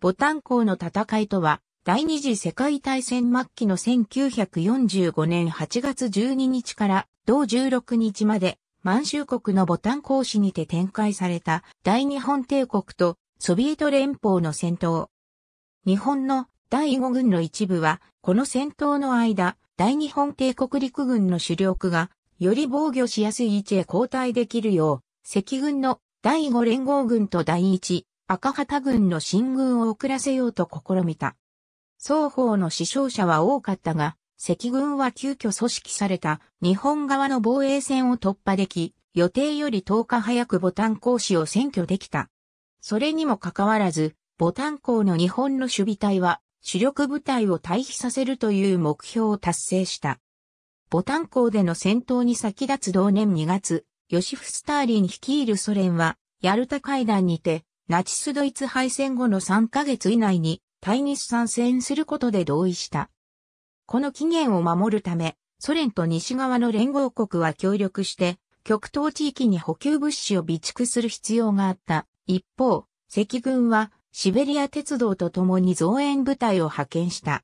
ボタン港の戦いとは、第二次世界大戦末期の1945年8月12日から同16日まで満州国のボタン港市にて展開された大日本帝国とソビエト連邦の戦闘。日本の第五軍の一部は、この戦闘の間、大日本帝国陸軍の主力が、より防御しやすい位置へ交代できるよう、赤軍の第五連合軍と第一赤旗軍の進軍を遅らせようと試みた。双方の死傷者は多かったが、赤軍は急遽組織された日本側の防衛線を突破でき、予定より10日早くボタン港市を占拠できた。それにもかかわらず、ボタン港の日本の守備隊は主力部隊を退避させるという目標を達成した。ボタン港での戦闘に先立つ同年2月、ヨシフ・スターリン率いるソ連は、ヤルタ会談にて、ナチスドイツ敗戦後の3ヶ月以内に対日参戦することで同意した。この期限を守るため、ソ連と西側の連合国は協力して、極東地域に補給物資を備蓄する必要があった。一方、赤軍はシベリア鉄道と共に増援部隊を派遣した。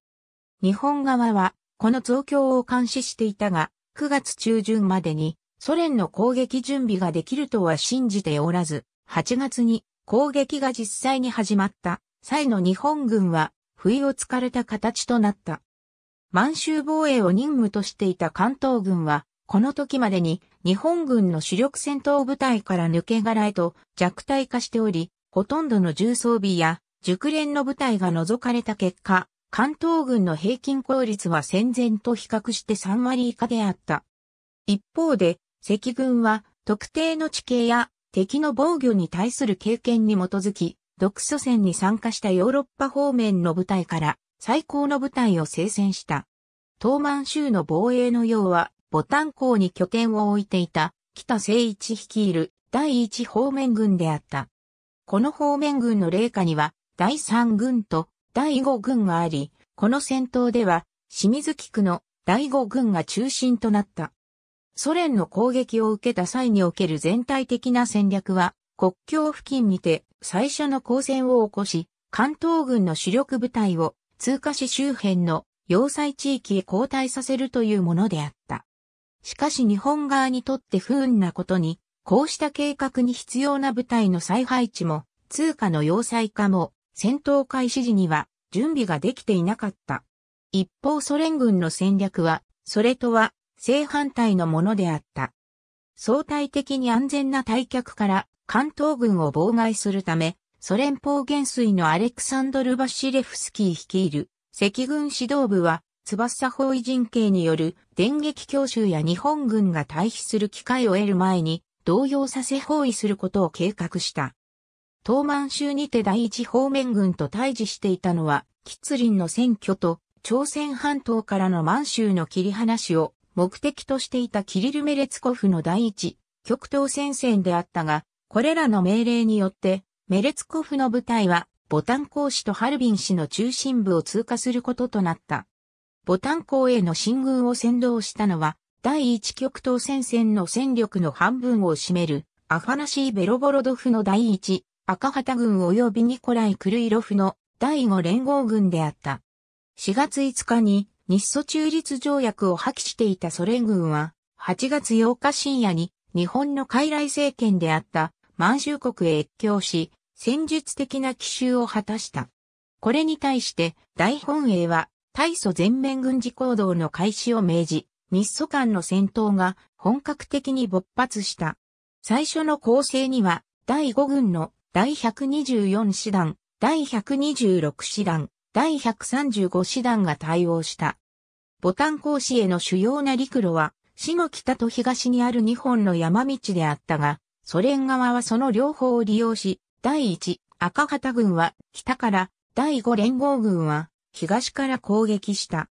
日本側は、この増強を監視していたが、9月中旬までにソ連の攻撃準備ができるとは信じておらず、8月に攻撃が実際に始まった際の日本軍は不意をつかれた形となった。満州防衛を任務としていた関東軍は、この時までに日本軍の主力戦闘部隊から抜け殻へと弱体化しており、ほとんどの重装備や熟練の部隊が除かれた結果、関東軍の平均効率は戦前と比較して3割以下であった。一方で、赤軍は特定の地形や敵の防御に対する経験に基づき、独祖戦に参加したヨーロッパ方面の部隊から最高の部隊を生戦した。東満州の防衛の要は、ボタン港に拠点を置いていた北聖一率いる第一方面軍であった。この方面軍の霊下には第三軍と第五軍があり、この戦闘では清水区の第五軍が中心となった。ソ連の攻撃を受けた際における全体的な戦略は、国境付近にて最初の交戦を起こし、関東軍の主力部隊を通過し周辺の要塞地域へ後退させるというものであった。しかし日本側にとって不運なことに、こうした計画に必要な部隊の再配置も、通過の要塞化も、戦闘開始時には準備ができていなかった。一方ソ連軍の戦略は、それとは正反対のものであった。相対的に安全な退却から関東軍を妨害するため、ソ連邦元帥のアレクサンドル・バシレフスキー率いる赤軍指導部は、翼包囲陣形による電撃教襲や日本軍が退避する機会を得る前に、動揺させ包囲することを計画した。東満州にて第一方面軍と対峙していたのは、吉林の選挙と朝鮮半島からの満州の切り離しを目的としていたキリル・メレツコフの第一、極東戦線であったが、これらの命令によって、メレツコフの部隊は、ボタン港市とハルビン市の中心部を通過することとなった。ボタン港への進軍を先導したのは、第一極東戦線の戦力の半分を占める、アファナシー・ベロボロドフの第一、赤旗軍及びニコライ・クルイロフの第五連合軍であった。4月5日に日ソ中立条約を破棄していたソ連軍は、8月8日深夜に日本の傀儡政権であった満州国へ越境し、戦術的な奇襲を果たした。これに対して大本営は大蘇全面軍事行動の開始を命じ、日ソ間の戦闘が本格的に勃発した。最初の構成には第5軍の第124師団、第126師団、第135師団が対応した。ボタン講子への主要な陸路は、市の北と東にある2本の山道であったが、ソ連側はその両方を利用し、第1赤旗軍は北から、第5連合軍は東から攻撃した。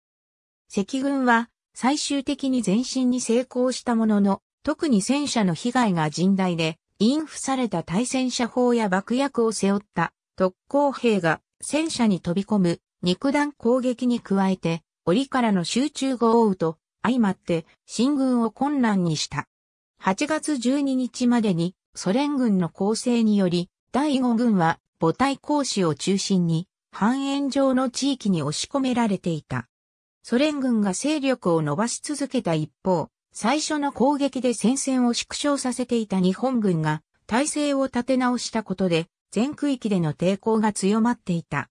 赤軍は最終的に前進に成功したものの、特に戦車の被害が甚大で、陰付された対戦車砲や爆薬を背負った特攻兵が戦車に飛び込む肉弾攻撃に加えて、折からの集中豪雨と相まって進軍を困難にした。8月12日までにソ連軍の攻勢により、第5軍は母体講師を中心に半円状の地域に押し込められていた。ソ連軍が勢力を伸ばし続けた一方、最初の攻撃で戦線を縮小させていた日本軍が体制を立て直したことで全区域での抵抗が強まっていた。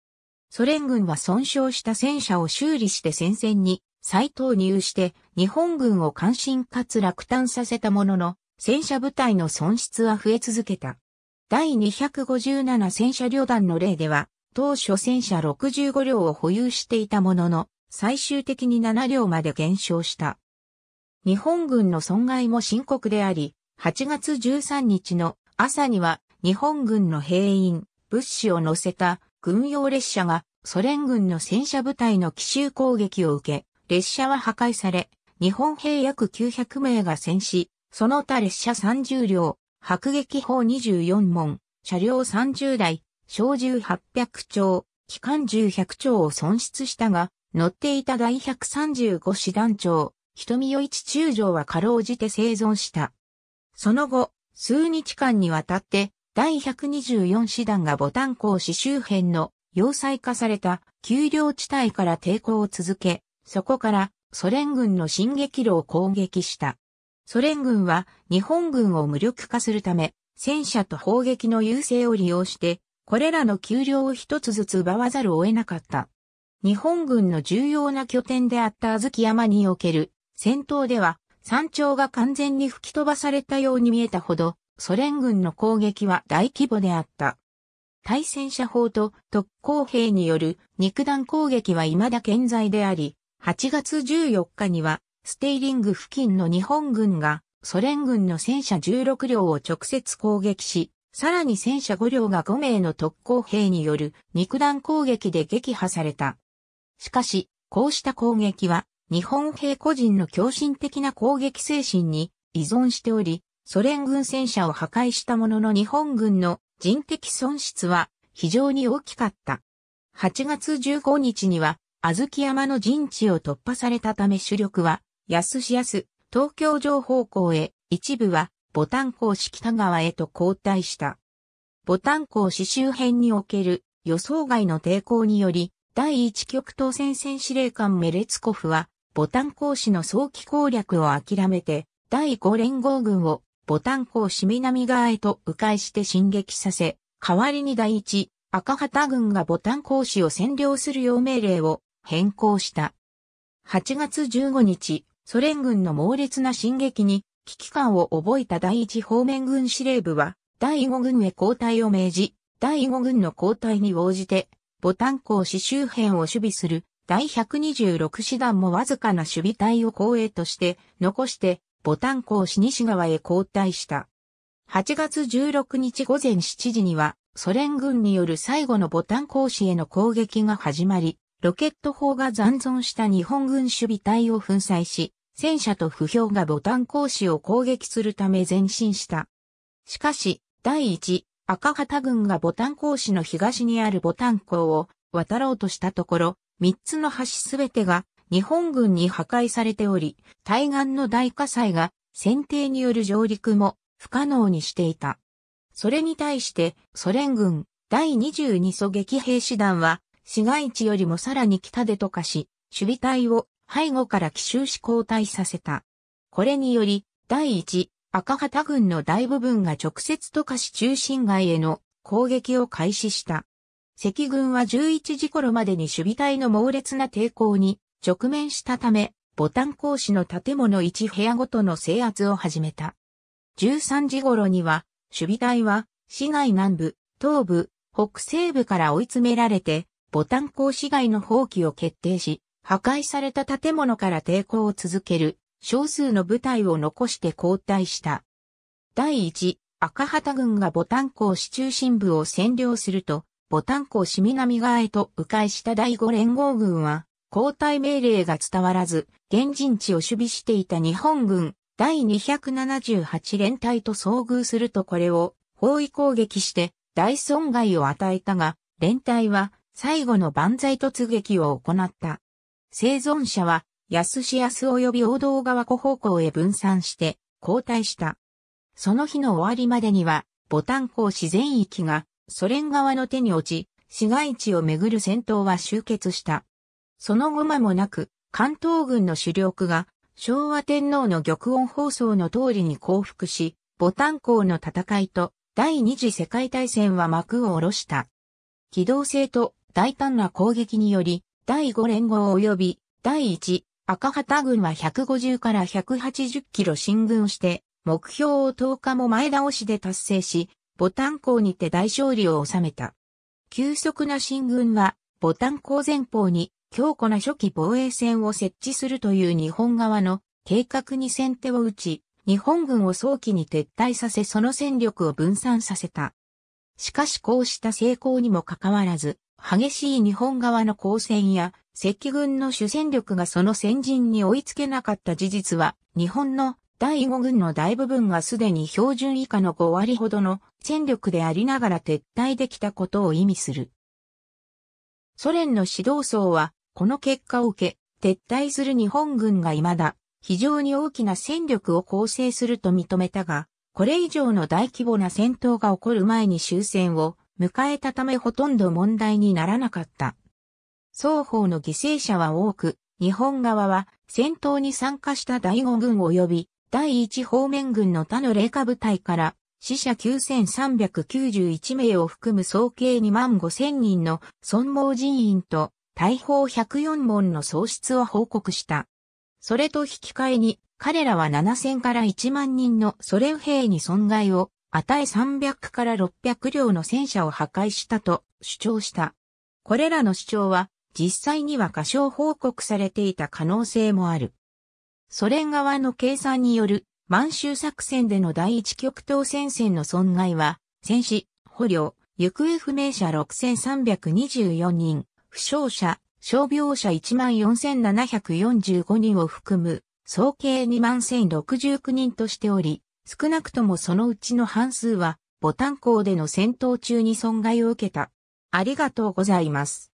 ソ連軍は損傷した戦車を修理して戦線に再投入して日本軍を関心かつ落胆させたものの戦車部隊の損失は増え続けた。第257戦車旅団の例では当初戦車65両を保有していたものの最終的に7両まで減少した。日本軍の損害も深刻であり、8月13日の朝には日本軍の兵員、物資を乗せた軍用列車がソ連軍の戦車部隊の奇襲攻撃を受け、列車は破壊され、日本兵約900名が戦死、その他列車30両、迫撃砲24門、車両30台、小銃800丁、機関銃100丁を損失したが、乗っていた第135師団長、瞳与一中将はかろうじて生存した。その後、数日間にわたって第124師団がボタン港市周辺の要塞化された丘陵地帯から抵抗を続け、そこからソ連軍の進撃路を攻撃した。ソ連軍は日本軍を無力化するため、戦車と砲撃の優勢を利用して、これらの丘陵を一つずつ奪わざるを得なかった。日本軍の重要な拠点であった小月山における戦闘では、山頂が完全に吹き飛ばされたように見えたほど、ソ連軍の攻撃は大規模であった。対戦車砲と特攻兵による肉弾攻撃は未だ健在であり、8月14日にはステイリング付近の日本軍がソ連軍の戦車16両を直接攻撃し、さらに戦車5両が5名の特攻兵による肉弾攻撃で撃破された。しかし、こうした攻撃は日本兵個人の狂信的な攻撃精神に依存しており、ソ連軍戦車を破壊したものの日本軍の人的損失は非常に大きかった。8月15日には、小月山の陣地を突破されたため主力は、安し安、東京城方向へ、一部は、ボタン港市北川へと交代した。ボタン港市周辺における予想外の抵抗により、第一極東戦線司令官メレツコフは、ボタン港市の早期攻略を諦めて、第五連合軍をボタン港市南側へと迂回して進撃させ、代わりに第一、赤旗軍がボタン港市を占領するよう命令を変更した。8月15日、ソ連軍の猛烈な進撃に危機感を覚えた第一方面軍司令部は、第五軍へ交代を命じ、第五軍の交代に応じて、ボタン港市周辺を守備する第126師団もわずかな守備隊を後衛として残してボタン港市西側へ交代した。8月16日午前7時には、ソ連軍による最後のボタン港市への攻撃が始まり、ロケット砲が残存した日本軍守備隊を粉砕し、戦車と不評がボタン講師を攻撃するため前進した。しかし、第一、赤旗軍がボタン講師の東にあるボタン港を渡ろうとしたところ、三つの橋すべてが日本軍に破壊されており、対岸の大火災が選定による上陸も不可能にしていた。それに対してソ連軍第22狙撃兵士団は市街地よりもさらに北で溶かし、守備隊を背後から奇襲し交代させた。これにより、第1、赤旗軍の大部分が直接溶かし中心街への攻撃を開始した。赤軍は11時頃までに守備隊の猛烈な抵抗に直面したため、ボタン講師の建物1部屋ごとの制圧を始めた。13時頃には、守備隊は、市内南部、東部、北西部から追い詰められて、ボタン港市街の放棄を決定し、破壊された建物から抵抗を続ける少数の部隊を残して交代した。第1、赤旗軍がボタン港市中心部を占領すると、ボタン港市南側へと迂回した第5連合軍は、交代命令が伝わらず、現陣地を守備していた日本軍第278連隊と遭遇するとこれを包囲攻撃して大損害を与えたが、連隊は最後の万歳突撃を行った。生存者は安し安及び王道側湖方向へ分散して交代した。その日の終わりまでには、ボタン港自然域がソ連側の手に落ち、市街地をめぐる戦闘は終結した。その後間もなく、関東軍の主力が、昭和天皇の玉音放送の通りに降伏し、牡丹港の戦いと第二次世界大戦は幕を下ろした。機動性と大胆な攻撃により、第五連合及び第一、赤旗軍は150から180キロ進軍して、目標を10日も前倒しで達成し、牡丹港にて大勝利を収めた。急速な進軍は、牡丹港前方に強固な初期防衛線を設置するという日本側の計画に先手を打ち、日本軍を早期に撤退させその戦力を分散させた。しかしこうした成功にもかかわらず、激しい日本側の交戦や、赤軍の主戦力がその先陣に追いつけなかった事実は、日本の第5軍の大部分がすでに標準以下の5割ほどの戦力でありながら撤退できたことを意味する。ソ連の指導層はこの結果を受け、撤退する日本軍が未だ非常に大きな戦力を構成すると認めたが、これ以上の大規模な戦闘が起こる前に終戦を迎えたためほとんど問題にならなかった。双方の犠牲者は多く、日本側は戦闘に参加した第5軍及び第1方面軍の他の霊下部隊から死者9391名を含む総計2万5000人の損耗人員と大砲104門の喪失を報告した。それと引き換えに、彼らは7000から1万人のソ連兵に損害を与え300から600両の戦車を破壊したと主張した。これらの主張は実際には過小報告されていた可能性もある。ソ連側の計算による満州作戦での第一極東戦線の損害は戦死、捕虜、行方不明者6324人、負傷者、傷病者14,745人を含む、総計21,069人としており、少なくともそのうちの半数は、ボタン港での戦闘中に損害を受けた。ありがとうございます。